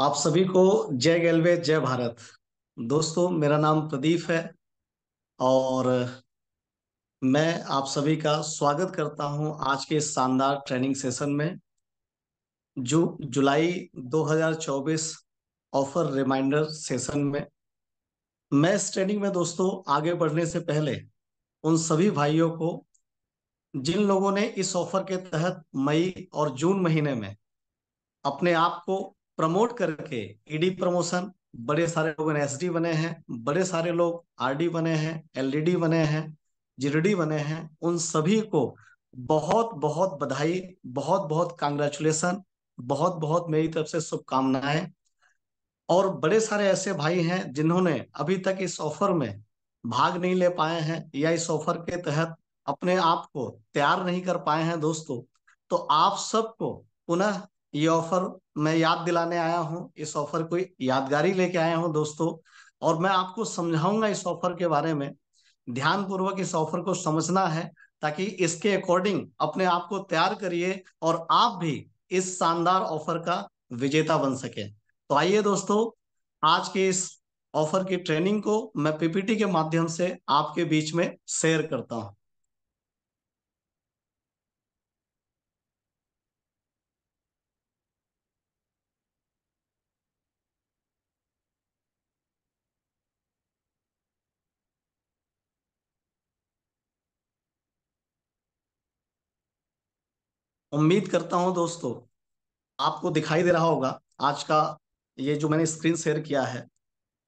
आप सभी को जय गैलवे जय भारत दोस्तों मेरा नाम प्रदीप है और मैं आप सभी का स्वागत करता हूं आज के शानदार ट्रेनिंग सेशन में जो जुलाई 2024 ऑफर रिमाइंडर सेशन में मैं इस ट्रेनिंग में दोस्तों आगे बढ़ने से पहले उन सभी भाइयों को जिन लोगों ने इस ऑफर के तहत मई और जून महीने में अपने आप को प्रमोट करके ईडी e प्रमोशन बड़े सारे लोग एसडी बने हैं बड़े सारे लोग आरडी बने हैं डी बने हैं डी बने हैं उन सभी को बहुत बहुत बधाई बहुत बहुत कांग्रेचुलेसन बहुत बहुत मेरी तरफ से शुभकामनाएं और बड़े सारे ऐसे भाई हैं जिन्होंने अभी तक इस ऑफर में भाग नहीं ले पाए हैं या इस ऑफर के तहत अपने आप को तैयार नहीं कर पाए हैं दोस्तों तो आप सबको पुनः ये ऑफर मैं याद दिलाने आया हूँ इस ऑफर को यादगारी लेके आया हूँ दोस्तों और मैं आपको समझाऊंगा इस ऑफर के बारे में ध्यान पूर्वक इस ऑफर को समझना है ताकि इसके अकॉर्डिंग अपने आप को तैयार करिए और आप भी इस शानदार ऑफर का विजेता बन सके तो आइए दोस्तों आज के इस ऑफर की ट्रेनिंग को मैं पीपीटी के माध्यम से आपके बीच में शेयर करता हूं उम्मीद करता हूं दोस्तों आपको दिखाई दे रहा होगा आज का ये जो मैंने स्क्रीन शेयर किया है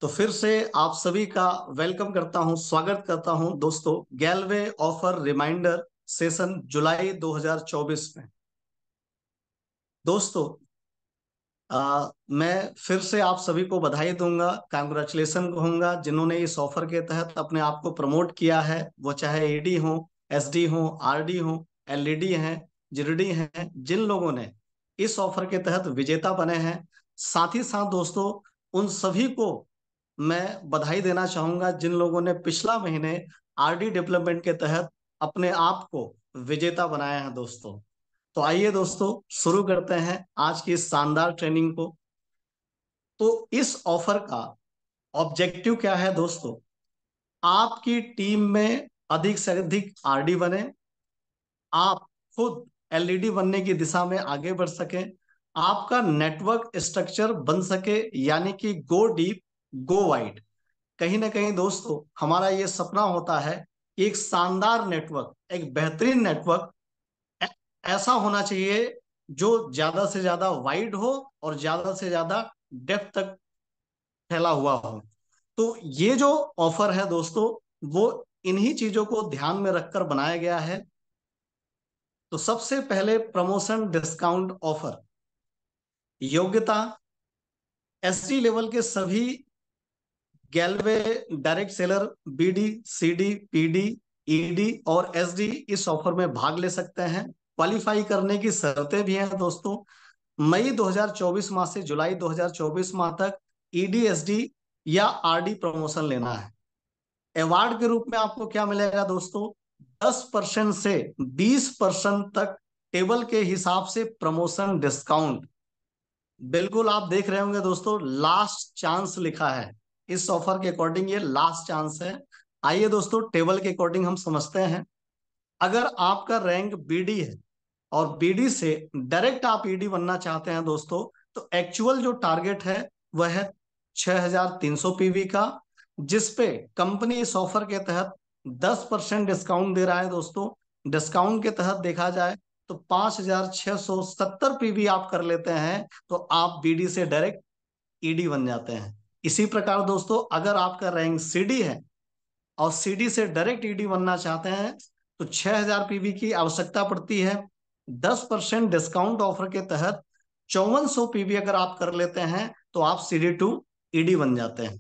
तो फिर से आप सभी का वेलकम करता हूं स्वागत करता हूं दोस्तों गैलवे ऑफर रिमाइंडर सेशन जुलाई 2024 में दोस्तों आ, मैं फिर से आप सभी को बधाई दूंगा कांग्रेचुलेसन कहूंगा जिन्होंने इस ऑफर के तहत अपने आप को प्रमोट किया है वो चाहे ईडी हो एसडी हो आरडी हो एलईडी हैं जरूरी है जिन लोगों ने इस ऑफर के तहत विजेता बने हैं साथ ही साथ दोस्तों उन सभी को मैं बधाई देना चाहूंगा जिन लोगों ने पिछला महीने आरडी डेवलपमेंट के तहत अपने आप को विजेता बनाया है दोस्तों तो आइए दोस्तों शुरू करते हैं आज की शानदार ट्रेनिंग को तो इस ऑफर का ऑब्जेक्टिव क्या है दोस्तों आपकी टीम में अधिक से अधिक आरडी बने आप खुद एलईडी बनने की दिशा में आगे बढ़ सके आपका नेटवर्क स्ट्रक्चर बन सके यानी कि गो डीप गो वाइड कहीं ना कहीं दोस्तों हमारा ये सपना होता है एक शानदार नेटवर्क एक बेहतरीन नेटवर्क ऐसा होना चाहिए जो ज्यादा से ज्यादा वाइड हो और ज्यादा से ज्यादा डेप्थ तक फैला हुआ हो तो ये जो ऑफर है दोस्तों वो इन्हीं चीजों को ध्यान में रखकर बनाया गया है तो सबसे पहले प्रमोशन डिस्काउंट ऑफर योग्यता एसटी लेवल के सभी गैलवे direct seller BD CD PD ED और एसडी इस ऑफर में भाग ले सकते हैं क्वालिफाई करने की शर्तें भी हैं दोस्तों मई 2024 माह से जुलाई 2024 माह तक ईडी e एसडी या आरडी प्रमोशन लेना है अवार्ड के रूप में आपको क्या मिलेगा दोस्तों दस परसेंट से बीस परसेंट तक टेबल के हिसाब से प्रमोशन डिस्काउंट बिल्कुल आप देख रहे होंगे दोस्तों लास्ट चांस लिखा है इस ऑफर के अकॉर्डिंग ये लास्ट चांस है आइए दोस्तों टेबल के अकॉर्डिंग हम समझते हैं अगर आपका रैंक बीडी है और बीडी से डायरेक्ट आप ईडी e बनना चाहते हैं दोस्तों तो एक्चुअल जो टारगेट है वह है सौ पीवी का जिसपे कंपनी इस ऑफर के तहत दस परसेंट डिस्काउंट दे रहा है दोस्तों डिस्काउंट के तहत देखा जाए तो पांच हजार छह सौ सत्तर पे भी आप कर लेते हैं तो आप बीडी से डायरेक्ट ईडी बन जाते हैं इसी प्रकार दोस्तों अगर आपका रैंक सीडी है और सीडी से डायरेक्ट ईडी बनना चाहते हैं तो छह हजार पीबी की आवश्यकता पड़ती है दस परसेंट डिस्काउंट ऑफर के तहत चौवन सौ पीबी अगर आप कर लेते हैं तो आप सीडी टू ईडी बन जाते हैं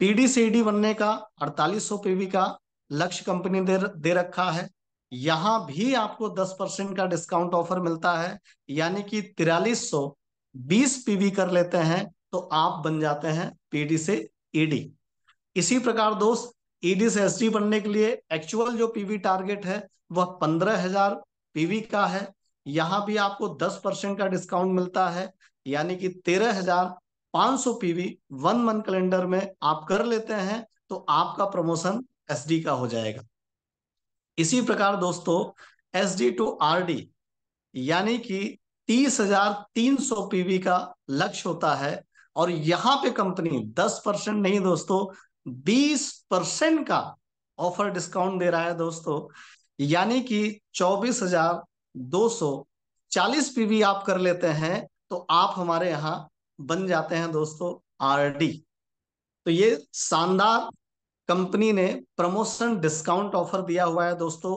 पीडी से ईडी बनने का अड़तालीस सौ पीबी का लक्ष्य कंपनी दे, दे रखा है यहां भी आपको 10 परसेंट का डिस्काउंट ऑफर मिलता है यानी कि तिरालीस सौ बीस पीवी कर लेते हैं तो आप बन जाते हैं पीडी से ईडी इसी प्रकार दोस्त ईडी से एसडी बनने के लिए एक्चुअल जो पीवी टारगेट है वह पंद्रह हजार पीवी का है यहाँ भी आपको दस परसेंट का डिस्काउंट मिलता है यानी कि तेरह हजार पांच सौ पीवी वन मंथ कैलेंडर में आप कर लेते हैं तो आपका प्रमोशन एस डी का हो जाएगा इसी प्रकार दोस्तों S D to R D यानी कि तीस हजार तीन सौ पीवी का लक्ष्य होता है और यहां पे कंपनी दस परसेंट नहीं दोस्तों बीस परसेंट का ऑफर डिस्काउंट दे रहा है दोस्तों यानी कि चौबीस हजार दो सौ चालीस पीवी आप कर लेते हैं तो आप हमारे यहां बन जाते हैं दोस्तों आरडी तो ये शानदार कंपनी ने प्रमोशन डिस्काउंट ऑफर दिया हुआ है दोस्तों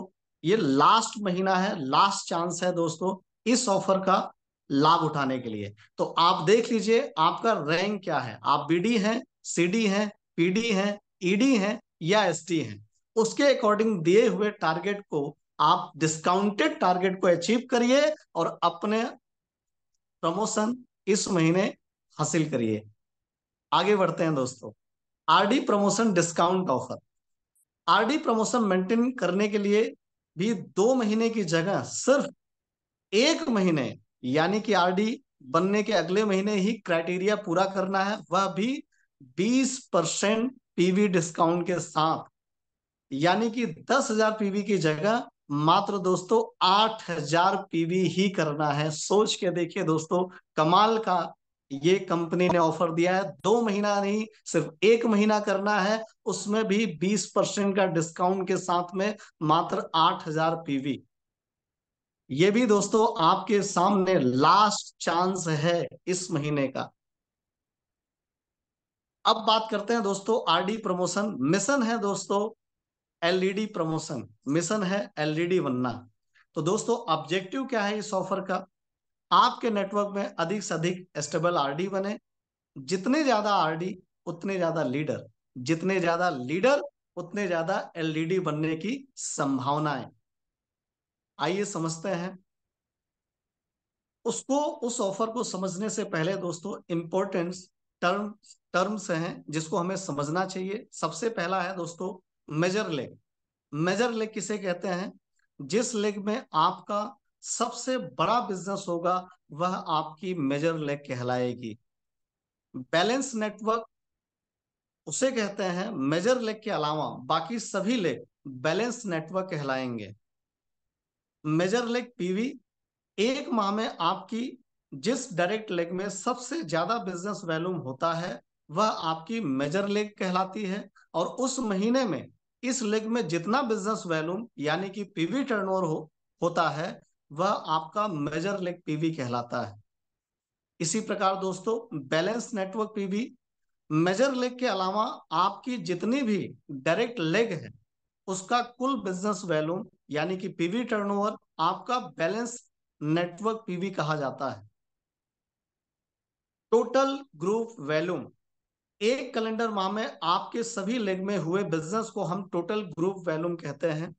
ये लास्ट महीना है लास्ट चांस है दोस्तों इस ऑफर का लाभ उठाने के लिए तो आप देख लीजिए आपका रैंक क्या है आप बीडी हैं सीडी हैं पीडी हैं ईडी हैं या एसटी हैं उसके अकॉर्डिंग दिए हुए टारगेट को आप डिस्काउंटेड टारगेट को अचीव करिए और अपने प्रमोशन इस महीने हासिल करिए आगे बढ़ते हैं दोस्तों RD promotion discount offer RD promotion maintain करने के लिए भी दो महीने की जगह सिर्फ एक महीने यानी कि आरडी बनने के अगले महीने ही क्राइटेरिया पूरा करना है वह भी 20 परसेंट पीवी डिस्काउंट के साथ यानी कि 10,000 पीवी की जगह मात्र दोस्तों 8,000 पीवी ही करना है सोच के देखिए दोस्तों कमाल का ये कंपनी ने ऑफर दिया है दो महीना नहीं सिर्फ एक महीना करना है उसमें भी बीस परसेंट का डिस्काउंट के साथ में मात्र आठ हजार पीवी ये भी दोस्तों आपके सामने लास्ट चांस है इस महीने का अब बात करते हैं दोस्तों आरडी प्रमोशन मिशन है दोस्तों एलईडी प्रमोशन मिशन है एलईडी बनना तो दोस्तों ऑब्जेक्टिव क्या है इस ऑफर का आपके नेटवर्क में अधिक से अधिक स्टेबल आरडी बने जितने ज्यादा आरडी उतने ज्यादा लीडर जितने ज्यादा लीडर उतने ज्यादा एलईडी बनने की संभावनाएं आइए समझते हैं उसको उस ऑफर को समझने से पहले दोस्तों इंपॉर्टेंट टर्म टर्म्स हैं जिसको हमें समझना चाहिए सबसे पहला है दोस्तों मेजर लेग मेजर लेग किसे कहते हैं जिस लेग में आपका सबसे बड़ा बिजनेस होगा वह आपकी मेजर लेग कहलाएगी बैलेंस नेटवर्क उसे कहते हैं मेजर लेग के अलावा बाकी सभी लेग बैलेंस नेटवर्क कहलाएंगे मेजर लेग पीवी एक माह में आपकी जिस डायरेक्ट लेग में सबसे ज्यादा बिजनेस वैल्यूम होता है वह आपकी मेजर लेग कहलाती है और उस महीने में इस लेग में जितना बिजनेस वैल्यूम यानी कि पीवी टर्नओवर हो होता है वह आपका मेजर लेग पीवी कहलाता है इसी प्रकार दोस्तों balance network PV major leg के अलावा आपकी जितनी भी डायरेक्ट लेग है उसका कुल बिजनेस वैल्यूम यानी कि पीवी टर्नओवर आपका बैलेंस नेटवर्क पीवी कहा जाता है टोटल ग्रुप वैल्यूम एक कैलेंडर माह में आपके सभी लेग में हुए बिजनेस को हम टोटल ग्रुप वैल्यूम कहते हैं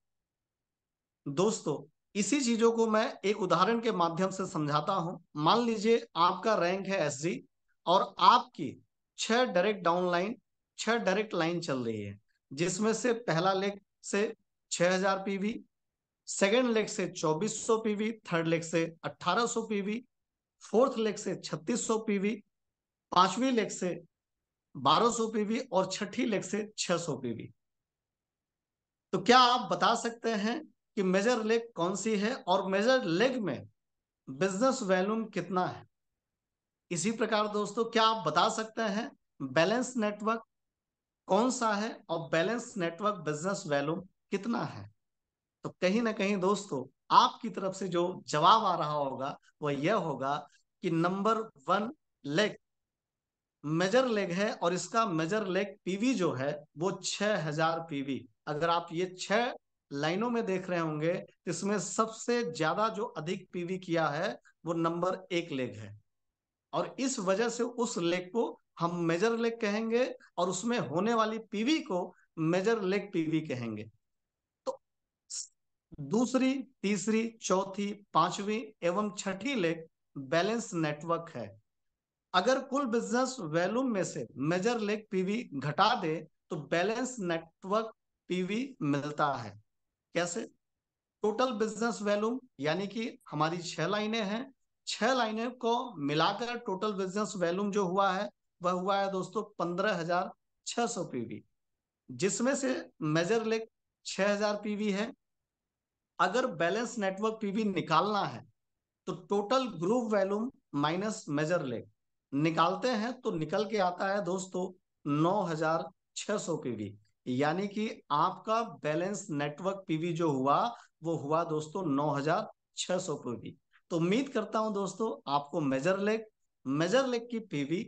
दोस्तों इसी चीजों को मैं एक उदाहरण के माध्यम से समझाता हूं मान लीजिए आपका रैंक है एस और आपकी छह डायरेक्ट डाउन लाइन छह डायरेक्ट लाइन चल रही है जिसमें से पहला लेग से 6000 पीवी सेकेंड लेग से 2400 पीवी थर्ड लेग से 1800 पीवी फोर्थ लेग से 3600 पीवी पांचवी लेग से 1200 पीवी और छठी लेग से 600 पीवी तो क्या आप बता सकते हैं कि मेजर लेग कौन सी है और मेजर लेग में बिजनेस वैल्यूम कितना है इसी प्रकार दोस्तों क्या आप बता सकते हैं बैलेंस नेटवर्क कौन सा है और बैलेंस नेटवर्क बिजनेस वैल्यूम कितना है तो कहीं ना कहीं दोस्तों आपकी तरफ से जो जवाब आ रहा होगा वह यह होगा कि number one leg major leg है और इसका मेजर लेग पीवी जो है वो छह हजार पीवी अगर आप ये छह लाइनों में देख रहे होंगे इसमें सबसे ज्यादा जो अधिक पीवी किया है वो नंबर एक लेग है और इस वजह से उस लेग को हम मेजर लेग कहेंगे और उसमें होने वाली पीवी को मेजर लेग पीवी कहेंगे तो दूसरी तीसरी चौथी पांचवी एवं छठी लेग बैलेंस नेटवर्क है अगर कुल बिजनेस वैल्यूम में से मेजर लेग पीवी घटा दे तो बैलेंस नेटवर्क पीवी मिलता है कैसे टोटल बिजनेस वैल्यूम यानी कि हमारी छह लाइनें हैं छह लाइनें को मिलाकर टोटल बिजनेस वैल्यूम जो हुआ है वह हुआ है दोस्तों पंद्रह हजार छह सौ पीवी जिसमें से मेजर लेक छह हजार पीवी है अगर बैलेंस नेटवर्क पीवी निकालना है तो total group volume minus major leg निकालते हैं तो निकल के आता है दोस्तों नौ हजार छह सौ पीवी यानी कि आपका बैलेंस नेटवर्क पीवी जो हुआ वो हुआ दोस्तों नौ हजार छह सौ पीवी तो उम्मीद करता हूं दोस्तों आपको मेजर लेक मेजर लेक की PV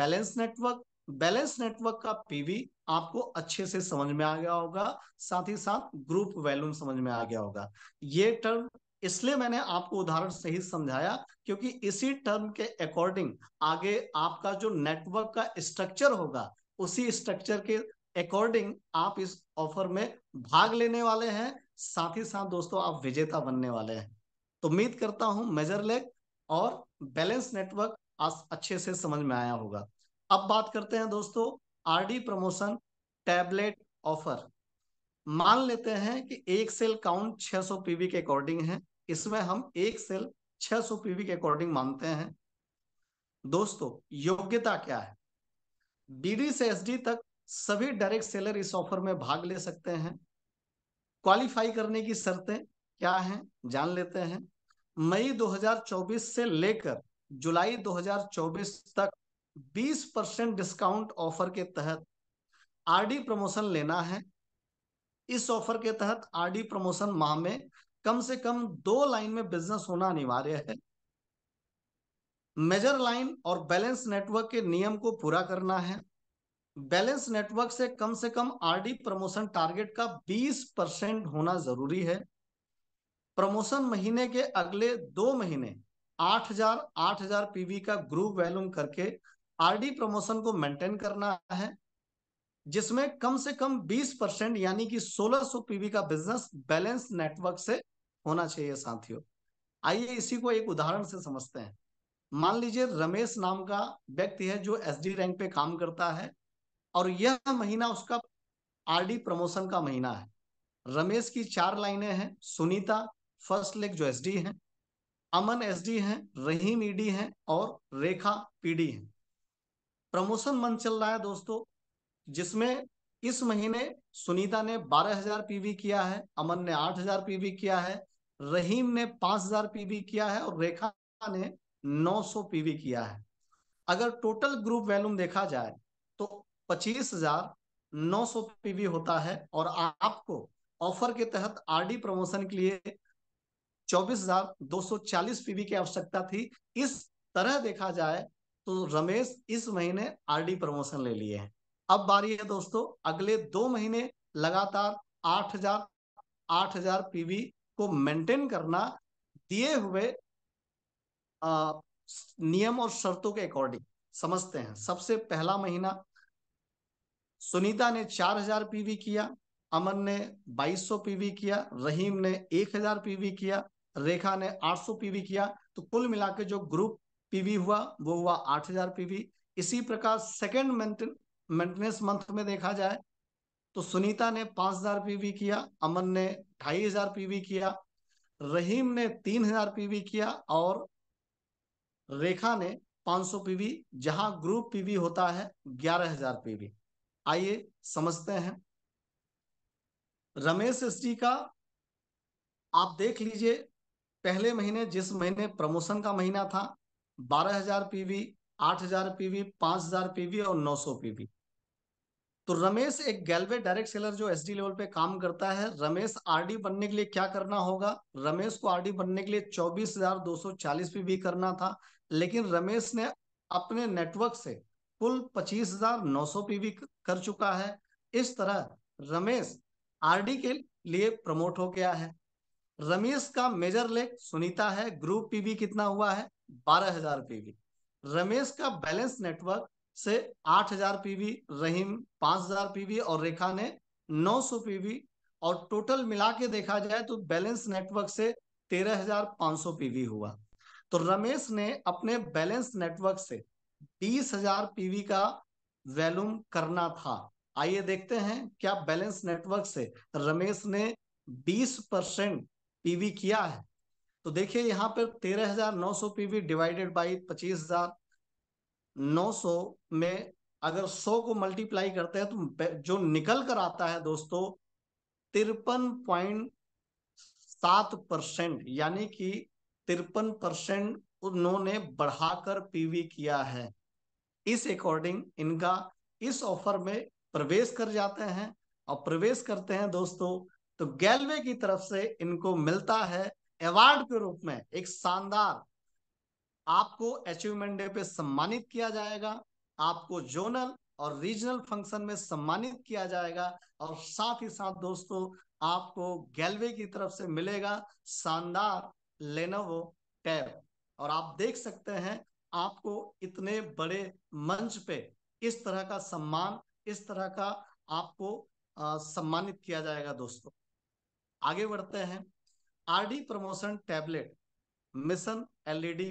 balance network balance network का पीवी आपको अच्छे से समझ में आ गया होगा साथ ही साथ ग्रुप वैल्यूम समझ में आ गया होगा ये टर्म इसलिए मैंने आपको उदाहरण सही समझाया क्योंकि इसी टर्म के अकॉर्डिंग आगे आपका जो नेटवर्क का स्ट्रक्चर होगा उसी स्ट्रक्चर के अकॉर्डिंग आप इस ऑफर में भाग लेने वाले हैं साथ ही साथ दोस्तों आप विजेता बनने वाले हैं तो उम्मीद करता हूं मेजर लेग और बैलेंस नेटवर्क आज अच्छे से समझ में आया होगा अब बात करते हैं दोस्तों आरडी प्रमोशन टैबलेट ऑफर मान लेते हैं कि एक सेल काउंट 600 पीवी के अकॉर्डिंग है इसमें हम एक सेल 600 पीवी के अकॉर्डिंग मानते हैं दोस्तों योग्यता क्या है बीडी से एसडी तक सभी डायरेक्ट सेलर इस ऑफर में भाग ले सकते हैं क्वालिफाई करने की शर्तें क्या हैं जान लेते हैं मई 2024 से लेकर जुलाई 2024 तक 20 परसेंट डिस्काउंट ऑफर के तहत आरडी प्रमोशन लेना है इस ऑफर के तहत आरडी प्रमोशन माह में कम से कम दो लाइन में बिजनेस होना अनिवार्य है मेजर लाइन और बैलेंस नेटवर्क के नियम को पूरा करना है बैलेंस नेटवर्क से कम से कम आरडी प्रमोशन टारगेट का 20 परसेंट होना जरूरी है प्रमोशन महीने के अगले दो महीने 8000 8000 पीवी का ग्रुप वैल्यूम करके आरडी प्रमोशन को मेंटेन करना है जिसमें कम से कम 20 परसेंट यानी कि 1600 पीवी का बिजनेस बैलेंस नेटवर्क से होना चाहिए साथियों आइए इसी को एक उदाहरण से समझते हैं मान लीजिए रमेश नाम का व्यक्ति है जो एसडी रैंक पे काम करता है और यह महीना उसका आरडी प्रमोशन का महीना है रमेश की चार लाइनें हैं सुनीता फर्स्ट लेग जो एसडी हैं अमन एसडी हैं रहीम ईडी हैं और रेखा पीडी हैं प्रमोशन मंच चल रहा है दोस्तों जिसमें इस महीने सुनीता ने 12000 पीवी किया है अमन ने 8000 पीवी किया है रहीम ने 5000 पीवी किया है और रेखा ने 900 पीवी किया है अगर टोटल ग्रुप वैल्यूम देखा जाए तो पच्चीस हजार नौ सौ पीवी होता है और आपको ऑफर के तहत आरडी प्रमोशन के लिए चौबीस हजार दो सौ चालीस पीवी की आवश्यकता थी इस तरह देखा जाए तो रमेश इस महीने आरडी प्रमोशन ले लिए हैं अब बारी है दोस्तों अगले दो महीने लगातार आठ हजार आठ हजार पीवी को मेंटेन करना दिए हुए आ, नियम और शर्तों के अकॉर्डिंग समझते हैं सबसे पहला महीना सुनीता ने 4000 पीवी किया अमन ने 2200 पीवी किया रहीम ने 1000 पीवी किया रेखा ने 800 पीवी किया तो कुल मिला के जो ग्रुप पीवी हुआ वो हुआ 8000 पीवी इसी प्रकार सेकेंड मेंटेनेंस मंथ में देखा जाए तो सुनीता ने 5000 पीवी किया अमन ने 2500 पीवी किया रहीम ने 3000 पीवी किया और रेखा ने 500 पीवी जहां ग्रुप पीवी होता है 11000 पीवी आइए समझते हैं रमेश एसटी का आप देख लीजिए पहले महीने जिस महीने प्रमोशन का महीना था 12000 पीवी 8000 पीवी 5000 पीवी और 900 पीवी तो रमेश एक गैलवे डायरेक्ट सेलर जो एसडी लेवल पे काम करता है रमेश आरडी बनने के लिए क्या करना होगा रमेश को आरडी बनने के लिए 24,240 पीवी करना था लेकिन रमेश ने अपने नेटवर्क से कुल 25,900 पीवी कर चुका है इस तरह रमेश आरडी के लिए प्रमोट हो गया है रमेश का मेजर लेख सुनीता है ग्रुप पीवी कितना हुआ है 12,000 पीवी रमेश का बैलेंस नेटवर्क से 8,000 पीवी रहीम 5,000 पीवी और रेखा ने 900 पीवी और टोटल मिला के देखा जाए तो बैलेंस नेटवर्क से 13,500 पीवी हुआ तो रमेश ने अपने बैलेंस नेटवर्क से बीस हजार पीवी का वैल्यूम करना था आइए देखते हैं क्या बैलेंस नेटवर्क से रमेश ने बीस परसेंट पीवी किया है तो देखिए यहाँ पर तेरह हजार नौ सौ पीवी डिवाइडेड बाई पच्चीस हजार नौ सौ में अगर सौ को मल्टीप्लाई करते हैं तो जो निकल कर आता है दोस्तों तिरपन पॉइंट सात परसेंट यानी कि तिरपन परसेंट उन्होंने बढ़ाकर पीवी किया है इस अकॉर्डिंग इनका इस ऑफर में प्रवेश कर जाते हैं और प्रवेश करते हैं दोस्तों तो गैलवे की तरफ से इनको मिलता है अवार्ड के रूप में एक शानदार आपको अचीवमेंट डे पे सम्मानित किया जाएगा आपको जोनल और रीजनल फंक्शन में सम्मानित किया जाएगा और साथ ही साथ दोस्तों आपको गैलवे की तरफ से मिलेगा शानदार लेनोवो टैब और आप देख सकते हैं आपको इतने बड़े मंच पे इस तरह का सम्मान इस तरह का आपको आ, सम्मानित किया जाएगा दोस्तों आगे बढ़ते हैं RD promotion tablet mission LED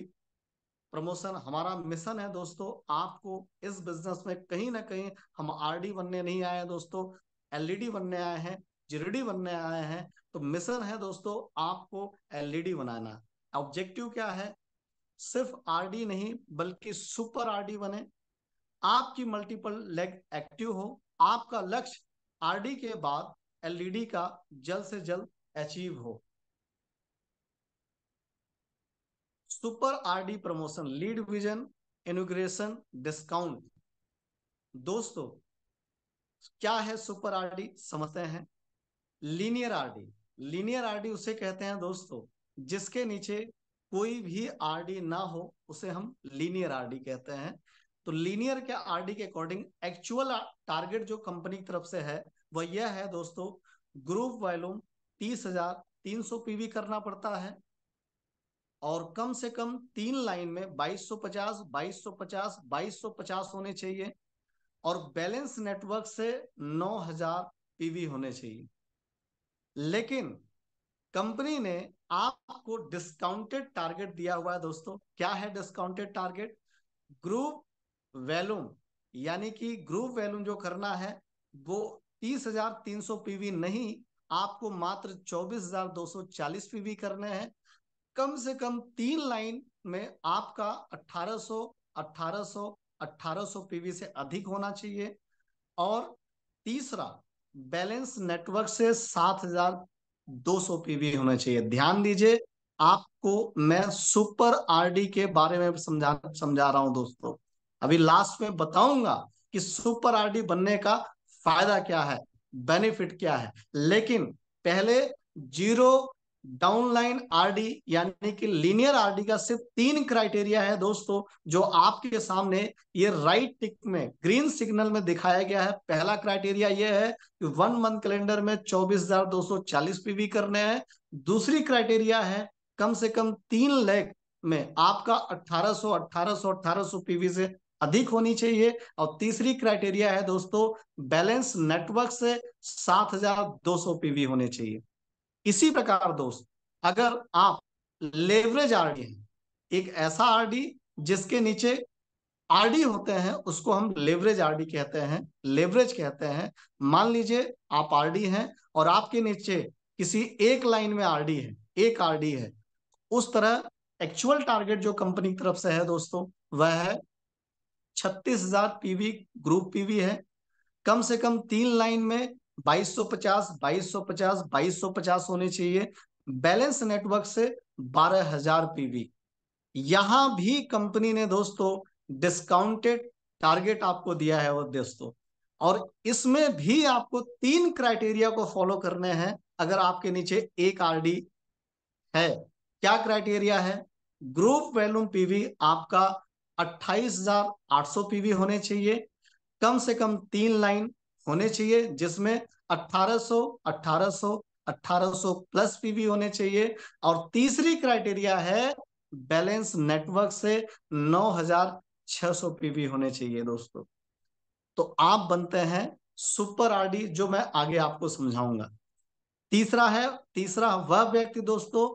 promotion हमारा मिशन है दोस्तों आपको इस बिजनेस में कहीं ना कहीं हम आरडी बनने नहीं आए दोस्तों एलईडी बनने आए हैं जिरडी बनने आए हैं तो मिशन है दोस्तों आपको एलईडी बनाना ऑब्जेक्टिव क्या है सिर्फ आरडी नहीं बल्कि सुपर आरडी बने आपकी मल्टीपल लेग एक्टिव हो आपका लक्ष्य आरडी के बाद एलईडी का जल्द से जल्द अचीव हो super RD promotion lead vision inauguration discount दोस्तों क्या है सुपर आरडी समझते हैं लीनियर आरडी लीनियर आरडी उसे कहते हैं दोस्तों जिसके नीचे कोई भी आरडी ना हो उसे हम लीनियर आरडी कहते हैं तो लीनियर के आरडी के अकॉर्डिंग एक्चुअल टारगेट जो कंपनी की तरफ से है वह यह है दोस्तों ग्रुप वॉल्यूम तीस हजार तीन सौ पीवी करना पड़ता है और कम से कम तीन लाइन में 2250, 2250, 2250 होने चाहिए और बैलेंस नेटवर्क से 9000 पीवी होने चाहिए लेकिन कंपनी ने आपको डिस्काउंटेड टारगेट दिया हुआ है दोस्तों क्या है डिस्काउंटेड टारगेट ग्रुप वैल्यूम यानी कि ग्रुप वैल्यूम जो करना है वो तीस हजार तीन सौ पीवी नहीं आपको मात्र चौबीस हजार दो सौ चालीस पीवी करने हैं कम से कम तीन लाइन में आपका अठारह सो अठारह सो अठारह सो पीवी से अधिक होना चाहिए और तीसरा बैलेंस नेटवर्क से सात हजार 200 पीवी होना चाहिए ध्यान दीजिए आपको मैं सुपर आरडी के बारे में समझा समझा रहा हूं दोस्तों अभी लास्ट में बताऊंगा कि सुपर आरडी बनने का फायदा क्या है बेनिफिट क्या है लेकिन पहले जीरो डाउनलाइन आरडी यानी कि लीनियर आरडी का सिर्फ तीन क्राइटेरिया है दोस्तों जो आपके सामने ये राइट टिक में ग्रीन सिग्नल में दिखाया गया है पहला क्राइटेरिया ये है कि वन मंथ कैलेंडर में 24,240 पीवी करने हैं दूसरी क्राइटेरिया है कम से कम तीन लेख में आपका 1800 1800 1800 पीवी से अधिक होनी चाहिए और तीसरी क्राइटेरिया है दोस्तों बैलेंस नेटवर्क से सात पीवी होने चाहिए इसी प्रकार दोस्त अगर आप लेवरेज आरडी है एक ऐसा आरडी जिसके नीचे आरडी होते हैं उसको हम लेवरेज आरडी कहते हैं लेवरेज कहते हैं मान लीजिए आप आरडी हैं और आपके नीचे किसी एक लाइन में आरडी है एक आरडी है उस तरह एक्चुअल टारगेट जो कंपनी की तरफ से है दोस्तों वह है छत्तीस हजार पीवी ग्रुप पीवी है कम से कम तीन लाइन में 2250 2250 2250 होने चाहिए बैलेंस नेटवर्क से 12000 पीवी यहां भी कंपनी ने दोस्तों डिस्काउंटेड टारगेट आपको दिया है वो दोस्तों और इसमें भी आपको तीन क्राइटेरिया को फॉलो करने हैं अगर आपके नीचे एक आरडी है क्या क्राइटेरिया है ग्रुप वैल्यूम पीवी आपका 28,800 पीवी होने चाहिए कम से कम तीन लाइन होने चाहिए जिसमें 1800 1800 1800 प्लस पीवी होने चाहिए और तीसरी क्राइटेरिया है बैलेंस नेटवर्क से 9600 पीवी होने चाहिए दोस्तों तो आप बनते हैं सुपर आरडी जो मैं आगे आपको समझाऊंगा तीसरा है तीसरा वह व्यक्ति दोस्तों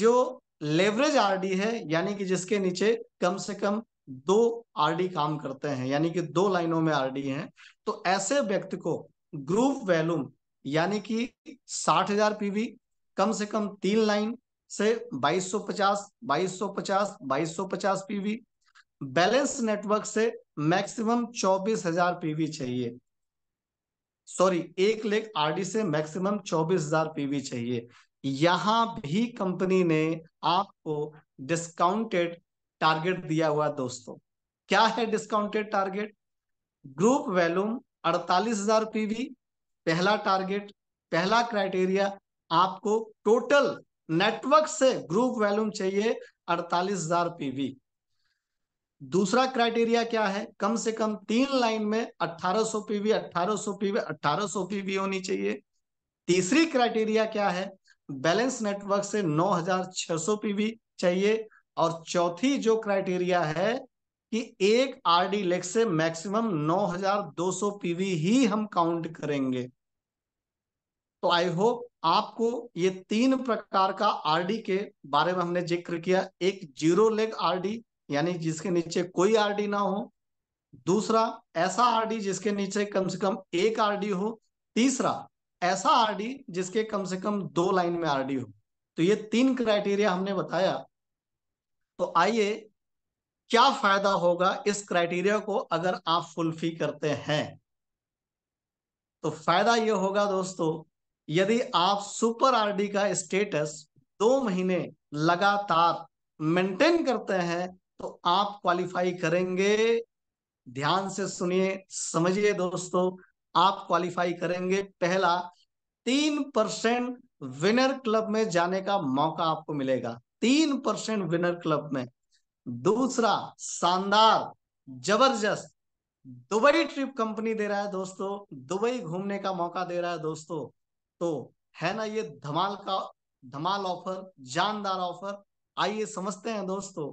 जो लेवरेज आरडी है यानी कि जिसके नीचे कम से कम दो आरडी काम करते हैं यानी कि दो लाइनों में आरडी हैं तो ऐसे व्यक्ति को ग्रुप वैल्यूम यानी कि 60000 पीवी कम से कम तीन लाइन से 2250 2250 2250 पीवी बैलेंस नेटवर्क से मैक्सिमम 24000 पीवी चाहिए सॉरी एक लेख आरडी से मैक्सिमम 24000 पीवी चाहिए यहां भी कंपनी ने आपको डिस्काउंटेड टारगेट दिया हुआ दोस्तों क्या है डिस्काउंटेड टारगेट ग्रुप वैल्यूम अड़तालीस हजार पीवी पहला टारगेट पहला क्राइटेरिया आपको टोटल नेटवर्क से ग्रुप वैल्यूम चाहिए अड़तालीस हजार पीवी दूसरा क्राइटेरिया क्या है कम से कम तीन लाइन में 1800 पीवी 1800 पीवी 1800 पीवी होनी चाहिए तीसरी क्राइटेरिया क्या है बैलेंस नेटवर्क से 9600 पीवी चाहिए और चौथी जो क्राइटेरिया है कि एक आरडी लेक से मैक्सिमम 9200 पीवी ही हम काउंट करेंगे तो आई होप आपको ये तीन प्रकार का आरडी के बारे में हमने जिक्र किया एक जीरो लेग आरडी यानी जिसके नीचे कोई आरडी ना हो दूसरा ऐसा आरडी जिसके नीचे कम से कम एक आरडी हो तीसरा ऐसा आरडी जिसके कम से कम दो लाइन में आरडी हो तो ये तीन क्राइटेरिया हमने बताया तो आइए क्या फायदा होगा इस क्राइटेरिया को अगर आप फुलफिल करते हैं तो फायदा यह होगा दोस्तों यदि आप सुपर आरडी का स्टेटस दो महीने लगातार मेंटेन करते हैं तो आप क्वालिफाई करेंगे ध्यान से सुनिए समझिए दोस्तों आप क्वालिफाई करेंगे पहला तीन परसेंट विनर क्लब में जाने का मौका आपको मिलेगा तीन परसेंट विनर क्लब में दूसरा शानदार जबरदस्त दुबई ट्रिप कंपनी दे रहा है दोस्तों दुबई घूमने का मौका दे रहा है दोस्तों तो है ना ये धमाल का धमाल ऑफर जानदार ऑफर आइए समझते हैं दोस्तों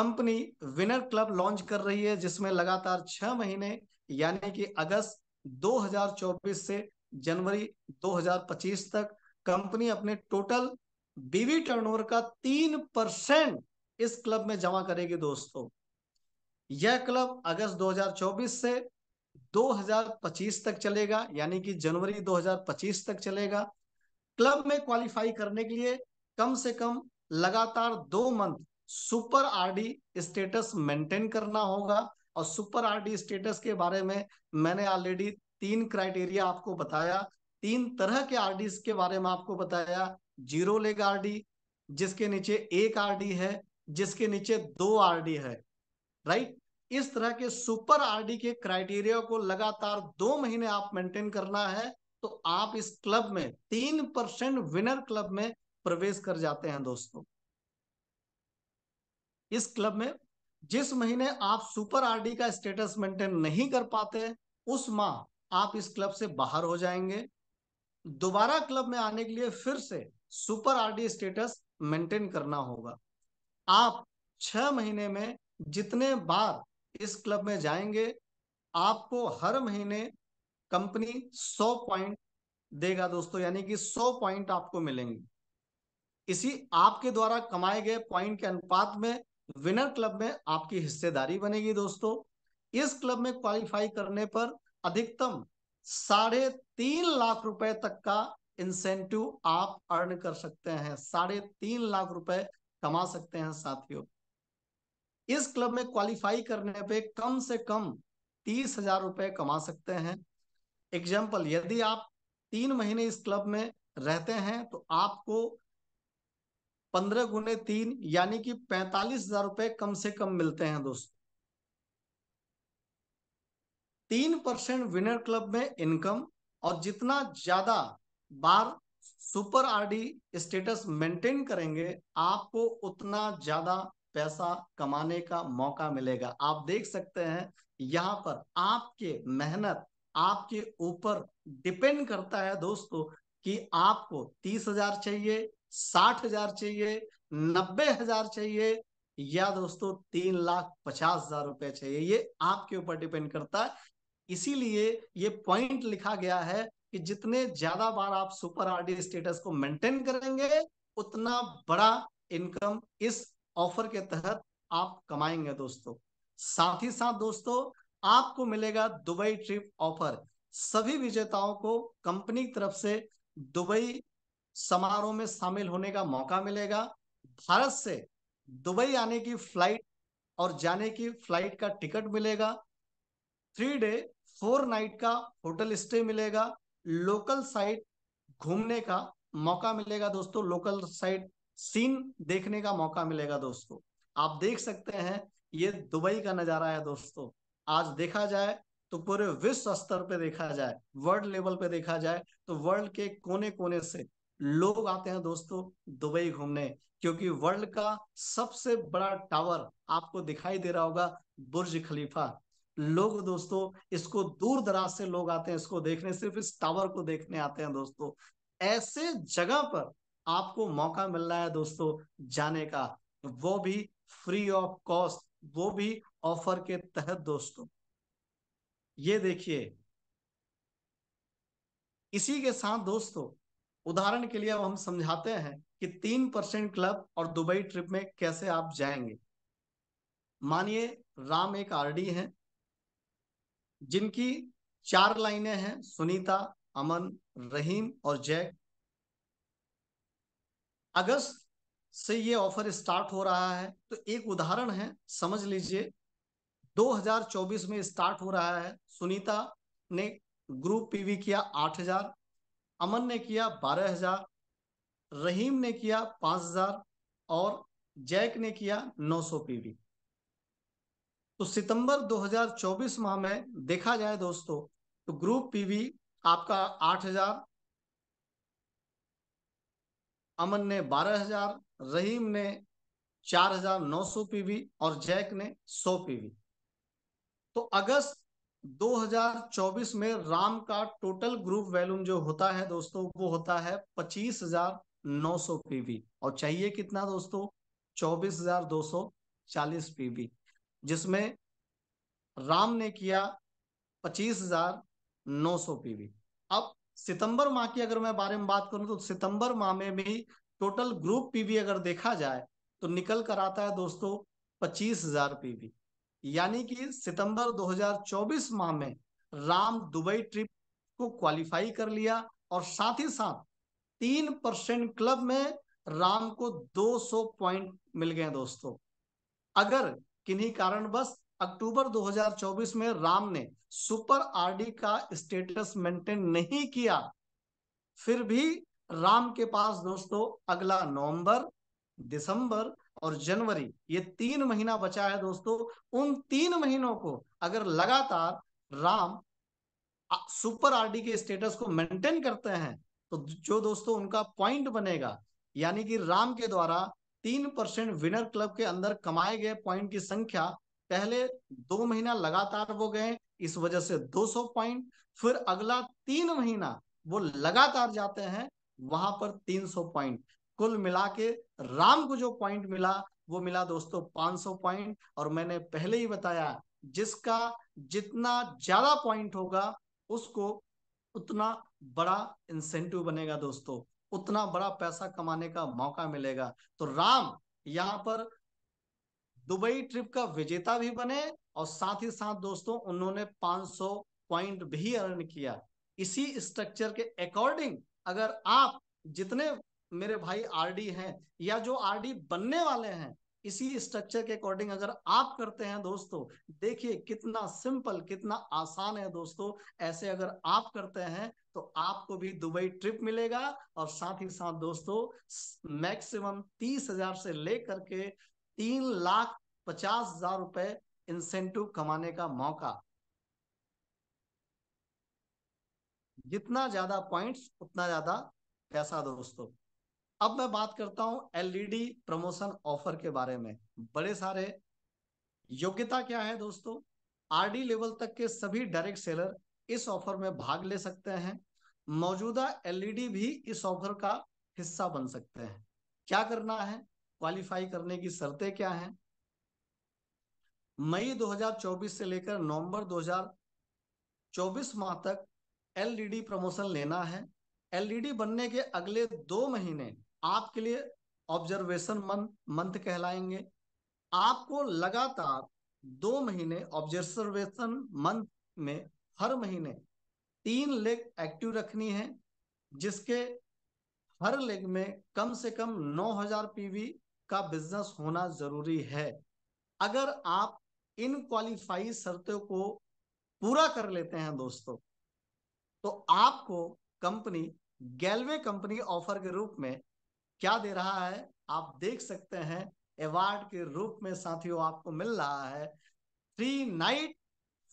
कंपनी विनर क्लब लॉन्च कर रही है जिसमें लगातार छह महीने यानी कि अगस्त 2024 से जनवरी 2025 तक कंपनी अपने टोटल बीवी टर्नओवर का तीन परसेंट इस क्लब में जमा करेगी दोस्तों यह क्लब अगस्त 2024 से 2025 तक चलेगा यानी कि जनवरी 2025 तक चलेगा क्लब में क्वालिफाई करने के लिए कम से कम लगातार दो month super RD status maintain करना होगा और सुपर आरडी स्टेटस के बारे में मैंने ऑलरेडी तीन क्राइटेरिया आपको बताया तीन तरह के आरडीज के बारे में आपको बताया जीरो लेग आरडी जिसके नीचे एक आरडी है जिसके नीचे दो आरडी है राइट इस तरह के सुपर आरडी के क्राइटेरिया को लगातार दो महीने आप मेंटेन करना है तो आप इस क्लब में तीन परसेंट विनर क्लब में प्रवेश कर जाते हैं दोस्तों इस क्लब में जिस महीने आप सुपर आरडी का स्टेटस मेंटेन नहीं कर पाते उस माह आप इस क्लब से बाहर हो जाएंगे दोबारा क्लब में आने के लिए फिर से सुपर आरडी स्टेटस मेंटेन करना होगा आप छह महीने में जितने बार इस क्लब में जाएंगे आपको हर महीने कंपनी सौ पॉइंट देगा दोस्तों यानी कि सौ पॉइंट आपको मिलेंगे इसी आपके द्वारा कमाए गए पॉइंट के अनुपात में विनर क्लब में आपकी हिस्सेदारी बनेगी दोस्तों इस क्लब में क्वालिफाई करने पर अधिकतम साढ़े तीन लाख रुपए तक का इंसेंटिव आप अर्न कर सकते हैं साढ़े तीन लाख रुपए कमा सकते हैं साथियों इस क्लब में क्वालिफाई करने पे कम से कम तीस हजार रुपए कमा सकते हैं एग्जाम्पल यदि आप तीन महीने इस क्लब में रहते हैं तो आपको पंद्रह गुने तीन यानी कि पैंतालीस हजार रुपए कम से कम मिलते हैं दोस्तों तीन परसेंट विनर क्लब में इनकम और जितना ज्यादा बार सुपर आरडी स्टेटस मेंटेन करेंगे आपको उतना ज्यादा पैसा कमाने का मौका मिलेगा आप देख सकते हैं यहाँ पर आपके मेहनत आपके ऊपर डिपेंड करता है दोस्तों कि आपको तीस हजार चाहिए साठ हजार चाहिए नब्बे हजार चाहिए या दोस्तों तीन लाख पचास हजार रुपए चाहिए ये आपके ऊपर डिपेंड करता है इसीलिए ये पॉइंट लिखा गया है कि जितने ज्यादा बार आप सुपर आरडी स्टेटस को मेंटेन करेंगे उतना बड़ा इनकम इस ऑफर के तहत आप कमाएंगे दोस्तों साथ ही साथ दोस्तों आपको मिलेगा दुबई ट्रिप ऑफर सभी विजेताओं को कंपनी की तरफ से दुबई समारोह में शामिल होने का मौका मिलेगा भारत से दुबई आने की फ्लाइट और जाने की फ्लाइट का टिकट मिलेगा थ्री डे फोर नाइट का होटल स्टे मिलेगा लोकल साइट घूमने का मौका मिलेगा दोस्तों लोकल साइट सीन देखने का मौका मिलेगा दोस्तों आप देख सकते हैं ये दुबई का नजारा है दोस्तों आज देखा जाए तो पूरे विश्व स्तर पे देखा जाए वर्ल्ड लेवल पे देखा जाए तो वर्ल्ड के कोने कोने से लोग आते हैं दोस्तों दुबई घूमने क्योंकि वर्ल्ड का सबसे बड़ा टावर आपको दिखाई दे रहा होगा बुर्ज खलीफा लोग दोस्तों इसको दूर दराज से लोग आते हैं इसको देखने सिर्फ इस टावर को देखने आते हैं दोस्तों ऐसे जगह पर आपको मौका मिल रहा है दोस्तों जाने का वो भी फ्री ऑफ कॉस्ट वो भी ऑफर के तहत दोस्तों ये देखिए इसी के साथ दोस्तों उदाहरण के लिए अब हम समझाते हैं कि तीन परसेंट क्लब और दुबई ट्रिप में कैसे आप जाएंगे मानिए राम एक आरडी है जिनकी चार लाइनें हैं सुनीता अमन रहीम और जैक अगस्त से ये ऑफर स्टार्ट हो रहा है तो एक उदाहरण है समझ लीजिए 2024 में स्टार्ट हो रहा है सुनीता ने ग्रुप पीवी किया 8000 अमन ने किया 12000 रहीम ने किया 5000 और जैक ने किया 900 पीवी तो सितंबर 2024 माह में देखा जाए दोस्तों तो ग्रुप पीवी आपका 8000 अमन ने 12000 रहीम ने 4900 पीवी और जैक ने 100 पीवी तो अगस्त 2024 में राम का टोटल ग्रुप वैल्यूम जो होता है दोस्तों वो होता है 25,900 पीवी और चाहिए कितना दोस्तों 24,240 पीवी जिसमें राम ने किया पच्चीस हजार नौ सौ पीवी अब सितंबर माह की अगर मैं बारे में बात करूं तो सितंबर माह में भी टोटल ग्रुप पीवी अगर देखा जाए तो निकल कर आता है दोस्तों पच्चीस हजार पीवी यानी कि सितंबर 2024 माह में राम दुबई ट्रिप को क्वालिफाई कर लिया और साथ ही साथ तीन परसेंट क्लब में राम को 200 पॉइंट मिल गए दोस्तों अगर किन्हीं कारणवश अक्टूबर 2024 में राम ने सुपर आरडी का स्टेटस मेंटेन नहीं किया फिर भी राम के पास दोस्तों अगला नवंबर दिसंबर और जनवरी ये तीन महीना बचा है दोस्तों उन तीन महीनों को अगर लगातार राम सुपर आरडी के स्टेटस को मेंटेन करते हैं तो जो दोस्तों उनका पॉइंट बनेगा यानी कि राम के द्वारा तीन परसेंट विनर क्लब के अंदर कमाए गए पॉइंट की संख्या पहले दो महीना लगातार वो गए इस वजह से 200 पॉइंट फिर अगला तीन महीना वो लगातार जाते हैं वहां पर 300 पॉइंट कुल मिला के राम को जो पॉइंट मिला वो मिला दोस्तों 500 पॉइंट और मैंने पहले ही बताया जिसका जितना ज्यादा पॉइंट होगा उसको उतना बड़ा इंसेंटिव बनेगा दोस्तों उतना बड़ा पैसा कमाने का मौका मिलेगा तो राम यहाँ पर दुबई ट्रिप का विजेता भी बने और साथ ही साथ दोस्तों उन्होंने 500 पॉइंट भी अर्न किया इसी स्ट्रक्चर के अकॉर्डिंग अगर आप जितने मेरे भाई आरडी हैं या जो आरडी बनने वाले हैं इसी स्ट्रक्चर के अकॉर्डिंग अगर आप करते हैं दोस्तों देखिए कितना सिंपल कितना आसान है दोस्तों ऐसे अगर आप करते हैं तो आपको भी दुबई ट्रिप मिलेगा और साथ ही साथ दोस्तों मैक्सिमम तीस हजार से लेकर के तीन लाख पचास हजार रुपए इंसेंटिव कमाने का मौका जितना ज्यादा पॉइंट्स उतना ज्यादा पैसा दोस्तों अब मैं बात करता हूं एलईडी प्रमोशन ऑफर के बारे में बड़े सारे योग्यता क्या है दोस्तों आरडी लेवल तक के सभी डायरेक्ट सेलर इस ऑफर में भाग ले सकते हैं मौजूदा एलईडी भी इस ऑफर का हिस्सा बन सकते हैं क्या करना है क्वालिफाई करने की शर्तें क्या हैं मई 2024 से लेकर नवंबर 2024 माह तक एलईडी प्रमोशन लेना है एलईडी बनने के अगले दो महीने आपके लिए ऑब्जर्वेशन मंथ कहलाएंगे आपको लगातार दो महीने ऑब्जर्वेशन मंथ में हर महीने तीन लेग एक्टिव रखनी है जिसके हर लेग में कम से कम 9000 पीवी का बिजनेस होना जरूरी है अगर आप इन क्वालिफाई शर्तों को पूरा कर लेते हैं दोस्तों तो आपको कंपनी गैलवे कंपनी ऑफर के रूप में क्या दे रहा है आप देख सकते हैं अवार्ड के रूप में साथियों आपको मिल रहा है थ्री नाइट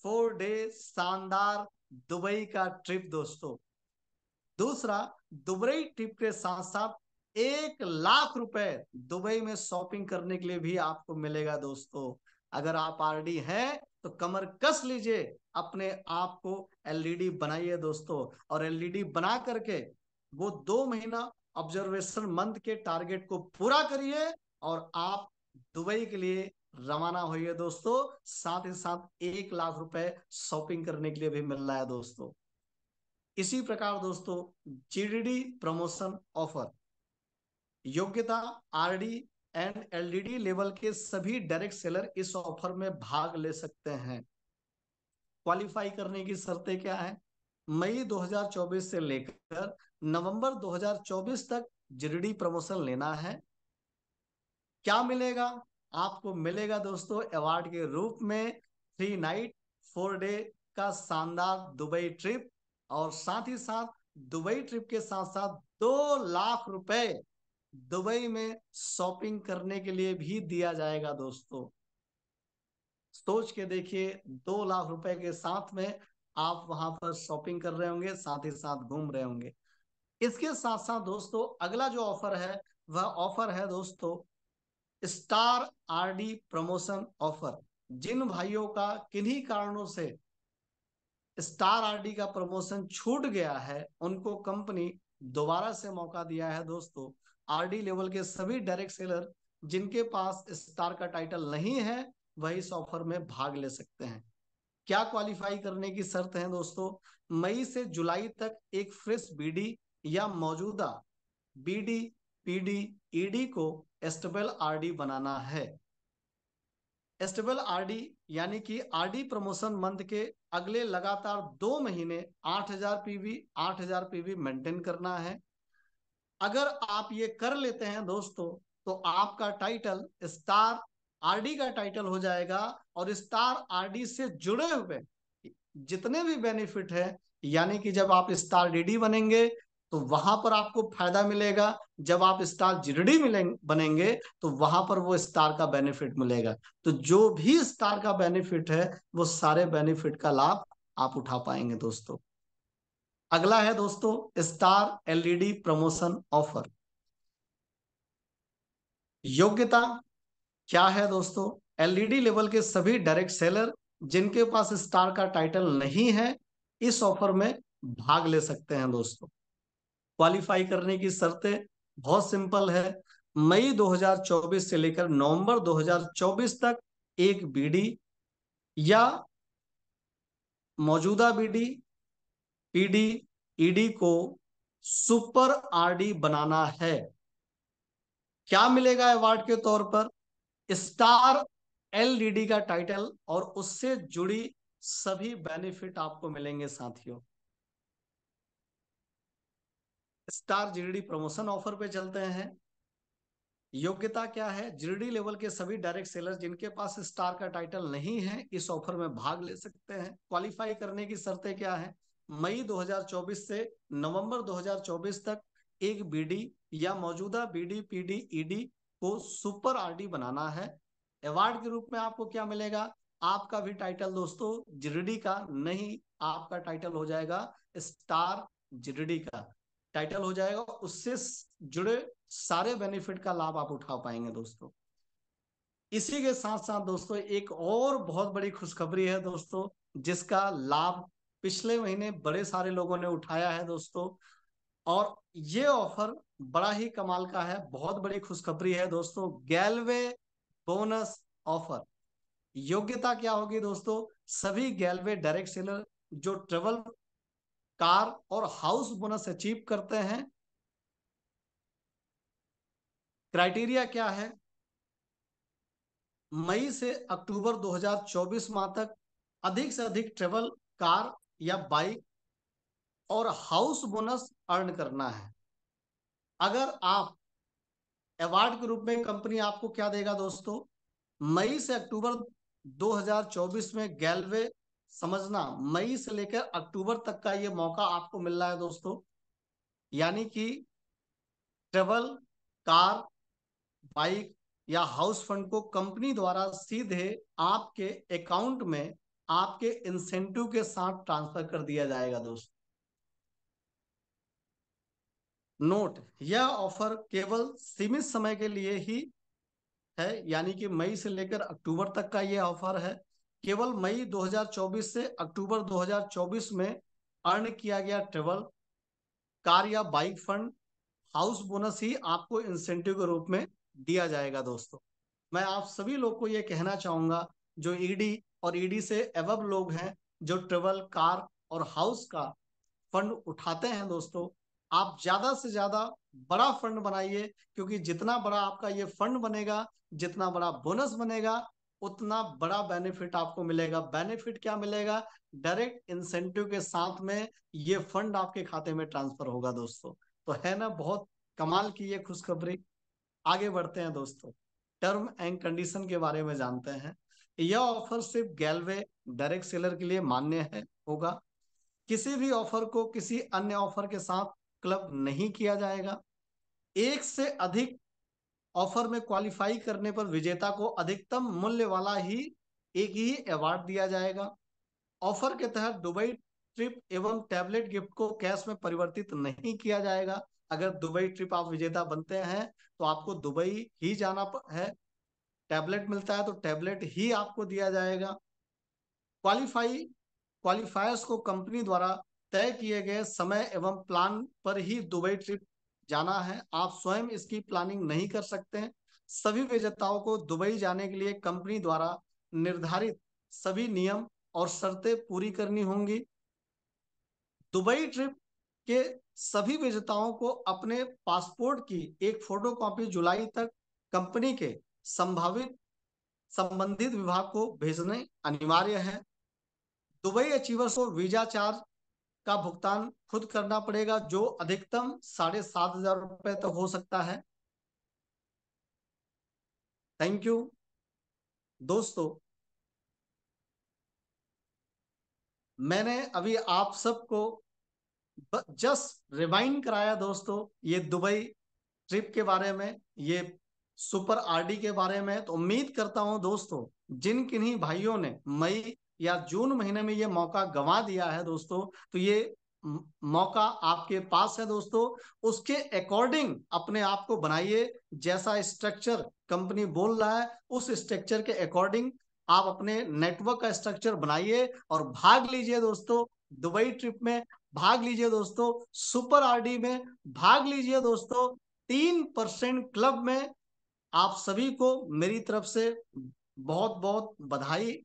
फोर डे शानदार दुबई का ट्रिप दोस्तों दूसरा दुबई ट्रिप के साथ साथ एक लाख रुपए दुबई में शॉपिंग करने के लिए भी आपको मिलेगा दोस्तों अगर आप आरडी हैं तो कमर कस लीजिए अपने आप को एलईडी e बनाइए दोस्तों और एलईडी e बना करके वो दो महीना ऑब्जर्वेशन मंथ के टारगेट को पूरा करिए और आप दुबई के लिए रवाना होइए दोस्तों साथ ही साथ एक लाख रुपए शॉपिंग करने के लिए भी मिल रहा है दोस्तों इसी प्रकार दोस्तों जीडीडी प्रमोशन ऑफर योग्यता आरडी एंड एलडीडी लेवल के सभी डायरेक्ट सेलर इस ऑफर में भाग ले सकते हैं क्वालिफाई करने की शर्तें क्या है मई 2024 से लेकर नवंबर 2024 तक जिरडी प्रमोशन लेना है क्या मिलेगा आपको मिलेगा दोस्तों अवार्ड के रूप में थ्री नाइट फोर डे का शानदार दुबई ट्रिप और साथ ही साथ दुबई ट्रिप के साथ साथ दो लाख रुपए दुबई में शॉपिंग करने के लिए भी दिया जाएगा दोस्तों सोच के देखिए दो लाख रुपए के साथ में आप वहां पर शॉपिंग कर रहे होंगे साथ ही साथ घूम रहे होंगे इसके साथ साथ दोस्तों अगला जो ऑफर है वह ऑफर है दोस्तों स्टार आरडी प्रमोशन ऑफर जिन भाइयों का किन्हीं कारणों से स्टार आरडी का प्रमोशन छूट गया है उनको कंपनी दोबारा से मौका दिया है दोस्तों आरडी लेवल के सभी डायरेक्ट सेलर जिनके पास स्टार का टाइटल नहीं है वह इस ऑफर में भाग ले सकते हैं क्या क्वालिफाई करने की शर्त है दोस्तों मई से जुलाई तक एक फ्रेश बीडी या मौजूदा बीडी पीडी ईडी को एस्टेबल आरडी बनाना है एस्टेबल आरडी यानी कि आरडी प्रमोशन मंथ के अगले लगातार दो महीने 8000 पीवी 8000 पीवी मेंटेन करना है अगर आप ये कर लेते हैं दोस्तों तो आपका टाइटल स्टार आरडी का टाइटल हो जाएगा और स्टार आरडी से जुड़े हुए जितने भी बेनिफिट है यानी कि जब आप स्टार डीडी बनेंगे तो वहां पर आपको फायदा मिलेगा जब आप स्टार जिरडी मिलेंगे बनेंगे तो वहां पर वो स्टार का बेनिफिट मिलेगा तो जो भी स्टार का बेनिफिट है वो सारे बेनिफिट का लाभ आप उठा पाएंगे दोस्तों अगला है दोस्तों स्टार एलईडी प्रमोशन ऑफर योग्यता क्या है दोस्तों एलईडी लेवल के सभी डायरेक्ट सेलर जिनके पास स्टार का टाइटल नहीं है इस ऑफर में भाग ले सकते हैं दोस्तों क्वालिफाई करने की शर्तें बहुत सिंपल है मई 2024 से लेकर नवंबर 2024 तक एक बीडी या मौजूदा बीडी पीडी ईडी को सुपर आरडी बनाना है क्या मिलेगा अवार्ड के तौर पर स्टार एलडीडी का टाइटल और उससे जुड़ी सभी बेनिफिट आपको मिलेंगे साथियों स्टार जीडी प्रमोशन ऑफर पे चलते हैं योग्यता क्या है जीडी लेवल के सभी डायरेक्ट सेलर जिनके पास स्टार का टाइटल नहीं है इस ऑफर में भाग ले सकते हैं क्वालिफाई करने की शर्तें क्या है मई 2024 से नवंबर 2024 तक एक बीडी या मौजूदा बीडी पीडी ईडी को सुपर आरडी बनाना है अवार्ड के रूप में आपको क्या मिलेगा आपका भी टाइटल दोस्तों जिरडी का नहीं आपका टाइटल हो जाएगा स्टार जिरडी का टाइटल हो जाएगा उससे जुड़े सारे बेनिफिट का लाभ आप उठा पाएंगे दोस्तों इसी के साथ साथ दोस्तों एक और बहुत बड़ी खुशखबरी है दोस्तों जिसका लाभ पिछले महीने बड़े सारे लोगों ने उठाया है दोस्तों और ये ऑफर बड़ा ही कमाल का है बहुत बड़ी खुशखबरी है दोस्तों गैलवे बोनस ऑफर योग्यता क्या होगी दोस्तों सभी गैलवे डायरेक्ट सेलर जो ट्रेवल कार और हाउस बोनस अचीव करते हैं क्राइटेरिया क्या है मई से अक्टूबर 2024 माह तक अधिक से अधिक ट्रेवल कार या बाइक और हाउस बोनस अर्न करना है अगर आप अवार्ड के रूप में कंपनी आपको क्या देगा दोस्तों मई से अक्टूबर 2024 में गैलवे समझना मई से लेकर अक्टूबर तक का ये मौका आपको मिल रहा है दोस्तों यानी कि ट्रेवल कार बाइक या हाउस फंड को कंपनी द्वारा सीधे आपके अकाउंट में आपके इंसेंटिव के साथ ट्रांसफर कर दिया जाएगा दोस्तों नोट यह ऑफर केवल सीमित समय के लिए ही है यानी कि मई से लेकर अक्टूबर तक का यह ऑफर है केवल मई 2024 से अक्टूबर 2024 में अर्न किया गया ट्रेवल कार या बाइक फंड हाउस बोनस ही आपको इंसेंटिव के रूप में दिया जाएगा दोस्तों मैं आप सभी लोग को ये कहना चाहूंगा जो ईडी e और ईडी e से एवब लोग हैं जो ट्रेवल कार और हाउस का फंड उठाते हैं दोस्तों आप ज्यादा से ज्यादा बड़ा फंड बनाइए क्योंकि जितना बड़ा आपका ये फंड बनेगा जितना बड़ा बोनस बनेगा उतना बड़ा बेनिफिट आपको मिलेगा बेनिफिट क्या मिलेगा डायरेक्ट इंसेंटिव के साथ में ये फंड आपके खाते में ट्रांसफर होगा दोस्तों तो है ना बहुत कमाल की ये खुशखबरी आगे बढ़ते हैं दोस्तों टर्म एंड कंडीशन के बारे में जानते हैं यह ऑफर सिर्फ गैलवे डायरेक्ट सेलर के लिए मान्य है होगा किसी भी ऑफर को किसी अन्य ऑफर के साथ क्लब नहीं किया जाएगा एक से अधिक ऑफर में क्वालिफाई करने पर विजेता को अधिकतम मूल्य वाला ही एक ही अवार्ड दिया जाएगा ऑफर के तहत दुबई ट्रिप एवं टैबलेट गिफ्ट को कैश में परिवर्तित नहीं किया जाएगा अगर दुबई ट्रिप आप विजेता बनते हैं तो आपको दुबई ही जाना है टैबलेट मिलता है तो टैबलेट ही आपको दिया जाएगा क्वालिफाई क्वालिफायर्स को कंपनी द्वारा तय किए गए समय एवं प्लान पर ही दुबई ट्रिप जाना है आप स्वयं इसकी प्लानिंग नहीं कर सकते हैं सभी विजेताओं को दुबई जाने के लिए कंपनी द्वारा निर्धारित सभी नियम और शर्तें पूरी करनी होंगी दुबई ट्रिप के सभी विजेताओं को अपने पासपोर्ट की एक फोटोकॉपी जुलाई तक कंपनी के संभावित संबंधित विभाग को भेजने अनिवार्य है दुबई अचीवर्स को वीजा चार्ज का भुगतान खुद करना पड़ेगा जो अधिकतम साढ़े सात हजार रुपये तक तो हो सकता है थैंक यू दोस्तों मैंने अभी आप सबको जस्ट रिमाइंड कराया दोस्तों ये दुबई ट्रिप के बारे में ये सुपर आरडी के बारे में तो उम्मीद करता हूं दोस्तों जिन किन्हीं भाइयों ने मई या जून महीने में ये मौका गंवा दिया है दोस्तों तो ये मौका आपके पास है दोस्तों उसके अकॉर्डिंग अपने आप को बनाइए जैसा स्ट्रक्चर कंपनी बोल रहा है उस स्ट्रक्चर के अकॉर्डिंग आप अपने नेटवर्क का स्ट्रक्चर बनाइए और भाग लीजिए दोस्तों दुबई ट्रिप में भाग लीजिए दोस्तों सुपर आरडी में भाग लीजिए दोस्तों तीन परसेंट क्लब में आप सभी को मेरी तरफ से बहुत बहुत बधाई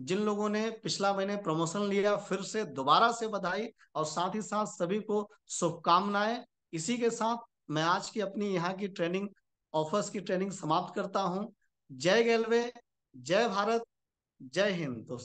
जिन लोगों ने पिछला महीने प्रमोशन लिया फिर से दोबारा से बधाई और साथ ही साथ सभी को शुभकामनाएं इसी के साथ मैं आज की अपनी यहाँ की ट्रेनिंग ऑफर्स की ट्रेनिंग समाप्त करता हूँ जय गेलवे जय भारत जय हिंद दोस्तों